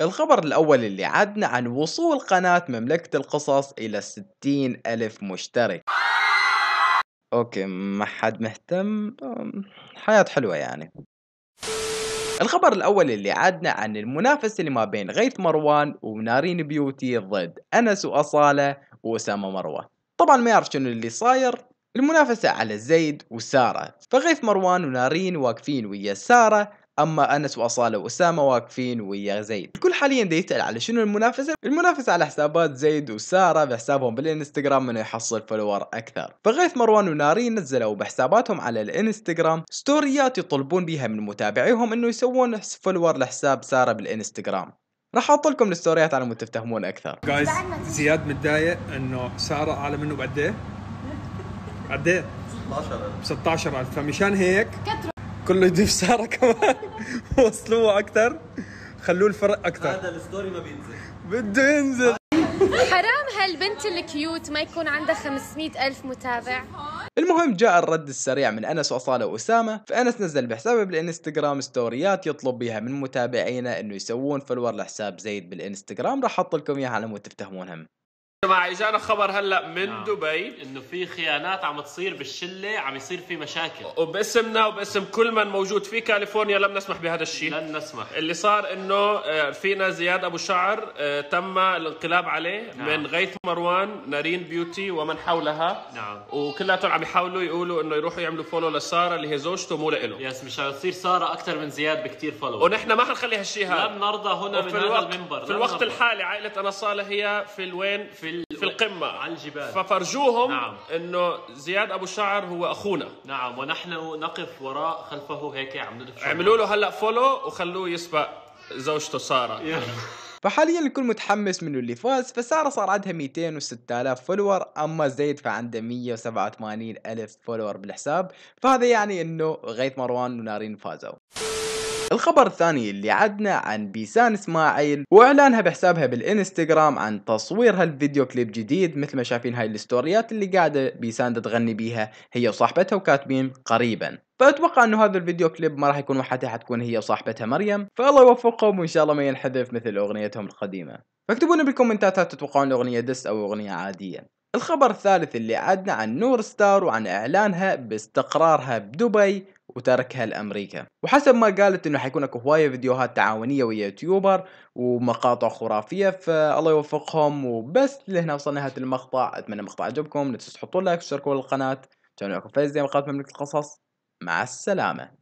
الخبر الأول اللي عدنا عن وصول قناة مملكة القصص إلى 60 ألف مشترك أوكي ما حد مهتم حياة حلوة يعني الخبر الأول اللي عدنا عن المنافسة اللي ما بين غيث مروان ونارين بيوتي ضد أنس وأصالة وأسامة مروة طبعا ما يعرف شنو اللي صاير المنافسة على زيد وسارة فغيث مروان ونارين واقفين ويا سارة اما انس واصاله واسامه واقفين ويا زيد الكل حاليا دا يتقل على شنو المنافسه المنافسه على حسابات زيد وساره بحسابهم بالانستغرام انه يحصل فولور اكثر فغيث مروان ونارين نزلوا بحساباتهم على الانستغرام ستوريات يطلبون بها من متابعيهم انه يسوون فولور لحساب ساره بالانستغرام راح احط لكم الستوريات على متفهمون تفتهمون اكثر جايز زياد متضايق انه ساره اعلى منه بقد ايه؟ قد ايه؟ 16000 16000 فمشان هيك كله يضيف ساره كمان وصلوه اكثر خلوه الفرق اكثر هذا الستوري ما بينزل بده ينزل حرام هالبنت الكيوت ما يكون عندها 500 ألف متابع المهم جاء الرد السريع من أنس وأصالة وأسامة فأنس نزل بحسابه بالإنستغرام ستوريات يطلب بيها من متابعينا أنه يسوون فلور لحساب زيد بالإنستغرام راح أحط لكم إياها على مود تفتهمونهم جماعة اجانا خبر هلا من نعم. دبي انه في خيانات عم تصير بالشله عم يصير في مشاكل وباسمنا وباسم كل من موجود في كاليفورنيا لم نسمح بهذا الشيء لن نسمح اللي صار انه آه، فينا زياد ابو شعر آه، تم الانقلاب عليه نعم. من غيث مروان نارين بيوتي ومن حولها نعم وكلاتهم عم يحاولوا يقولوا انه يروحوا يعملوا فولو لساره اللي هي زوجته مو لإله يس مش تصير ساره اكثر من زياد بكثير فولو ونحن ما حنخلي هالشيء هذا لن نرضى هنا من هذا المنبر في الوقت الحالي عائله انا صالح هي في الوين في في القمه على الجبال ففرجوهم نعم. انه زياد ابو شعر هو اخونا نعم ونحن نقف وراء خلفه هيك عم ندفع عملوا له هلا فولو وخلوه يسبق زوجته ساره فحاليا الكل متحمس من اللي فاز فسارة صار عندها 206000 فولور اما زيد فعنده 187000 فولور بالحساب فهذا يعني انه غيث مروان ونارين فازوا الخبر الثاني اللي عدنا عن بيسان اسماعيل واعلانها بحسابها بالانستغرام عن تصوير هالفيديو كليب جديد مثل ما شايفين هاي الستوريات اللي قاعده بيسان تغني بيها هي وصاحبتها وكاتبين قريبا فاتوقع انه هذا الفيديو كليب ما راح يكون وحدها حتكون هي وصاحبتها مريم فالله يوفقهم وان شاء الله ما ينحذف مثل اغنيتهم القديمه فاكتبوا لنا بالكومنتات هل تتوقعون الاغنيه دس او اغنيه عاديه الخبر الثالث اللي عدنا عن نور ستار وعن إعلانها باستقرارها بدبي وتركها لامريكا وحسب ما قالت انه حيكون اكو هوايه فيديوهات تعاونيه ويا يوتيوبر ومقاطع خرافيه فالله يوفقهم وبس لهنا وصلنا نهايه المقطع اتمنى المقطع عجبكم لا تنسوا تحطوا لايك وتشتركوا للقناه كانوا معكم فايز زي مقاطع مملكه القصص مع السلامه